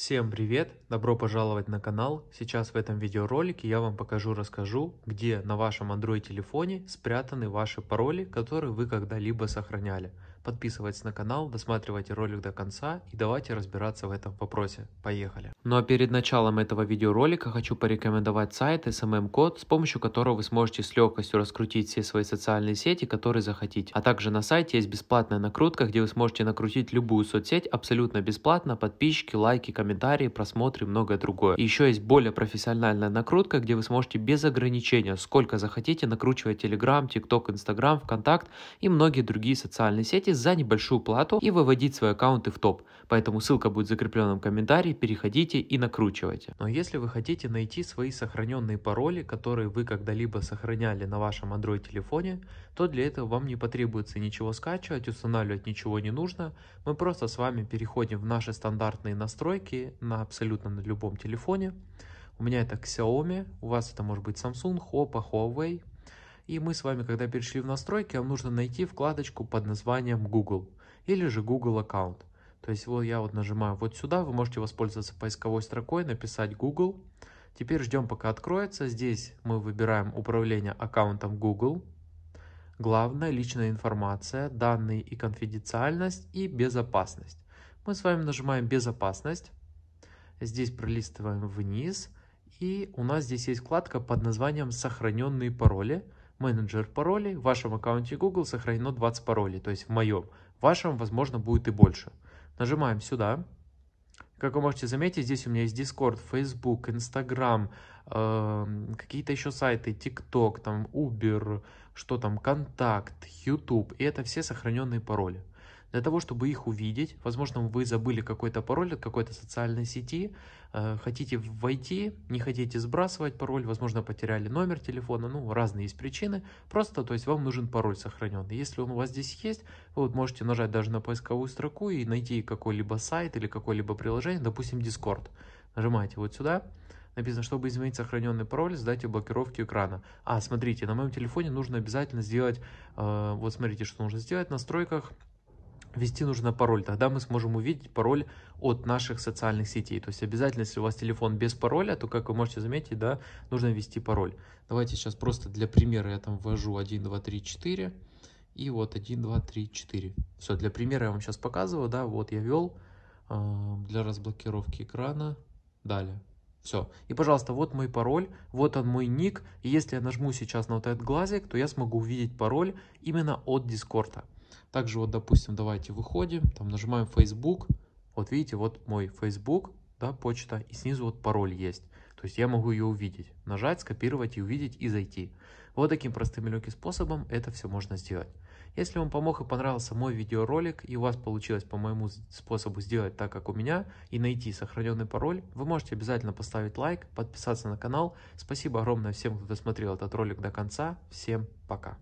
Всем привет! Добро пожаловать на канал. Сейчас в этом видеоролике я вам покажу, расскажу, где на вашем Android телефоне спрятаны ваши пароли, которые вы когда-либо сохраняли подписывайтесь на канал, досматривайте ролик до конца и давайте разбираться в этом вопросе. Поехали! Ну а перед началом этого видеоролика хочу порекомендовать сайт SMM-код, эм эм с помощью которого вы сможете с легкостью раскрутить все свои социальные сети, которые захотите. А также на сайте есть бесплатная накрутка, где вы сможете накрутить любую соцсеть абсолютно бесплатно, подписчики, лайки, комментарии, просмотры и многое другое. И еще есть более профессиональная накрутка, где вы сможете без ограничения, сколько захотите, накручивать Telegram, TikTok, Instagram, ВКонтакт и многие другие социальные сети, сайте за небольшую плату и выводить свои аккаунты в топ. Поэтому ссылка будет в закрепленном комментарии, переходите и накручивайте. Но если вы хотите найти свои сохраненные пароли, которые вы когда-либо сохраняли на вашем Android телефоне, то для этого вам не потребуется ничего скачивать, устанавливать ничего не нужно. Мы просто с вами переходим в наши стандартные настройки на абсолютно на любом телефоне. У меня это Xiaomi, у вас это может быть Samsung, Oppo, Huawei, и мы с вами, когда перешли в настройки, вам нужно найти вкладочку под названием Google или же Google аккаунт. То есть вот я вот нажимаю вот сюда, вы можете воспользоваться поисковой строкой, написать Google. Теперь ждем пока откроется. Здесь мы выбираем управление аккаунтом Google. Главное, личная информация, данные и конфиденциальность и безопасность. Мы с вами нажимаем безопасность. Здесь пролистываем вниз. И у нас здесь есть вкладка под названием «Сохраненные пароли» менеджер паролей, в вашем аккаунте Google сохранено 20 паролей, то есть в моем. В вашем, возможно, будет и больше. Нажимаем сюда. Как вы можете заметить, здесь у меня есть Discord, Facebook, Instagram, э, какие-то еще сайты, TikTok, там Uber, что там, Контакт, YouTube. И это все сохраненные пароли для того, чтобы их увидеть. Возможно, вы забыли какой-то пароль от какой-то социальной сети, э, хотите войти, не хотите сбрасывать пароль, возможно, потеряли номер телефона, ну, разные есть причины. Просто, то есть, вам нужен пароль сохраненный. Если он у вас здесь есть, вы вот можете нажать даже на поисковую строку и найти какой-либо сайт или какое-либо приложение, допустим, Discord. Нажимаете вот сюда, написано, чтобы изменить сохраненный пароль, сдайте блокировки экрана. А, смотрите, на моем телефоне нужно обязательно сделать, э, вот смотрите, что нужно сделать в настройках – ввести нужно пароль. Тогда мы сможем увидеть пароль от наших социальных сетей. То есть обязательно, если у вас телефон без пароля, то, как вы можете заметить, да, нужно ввести пароль. Давайте сейчас просто для примера я там ввожу 1, 2, 3, 4. И вот 1, 2, 3, 4. Все, для примера я вам сейчас показываю, да, вот я ввел а, для разблокировки экрана. Далее. Все. И, пожалуйста, вот мой пароль, вот он мой ник. И если я нажму сейчас на вот этот глазик, то я смогу увидеть пароль именно от Дискорда. Также вот, допустим, давайте выходим, там нажимаем Facebook. Вот видите, вот мой Facebook, да, почта, и снизу вот пароль есть. То есть я могу ее увидеть, нажать, скопировать и увидеть и зайти. Вот таким простым и легким способом это все можно сделать. Если вам помог и понравился мой видеоролик, и у вас получилось по моему способу сделать так, как у меня, и найти сохраненный пароль, вы можете обязательно поставить лайк, подписаться на канал. Спасибо огромное всем, кто досмотрел этот ролик до конца. Всем пока!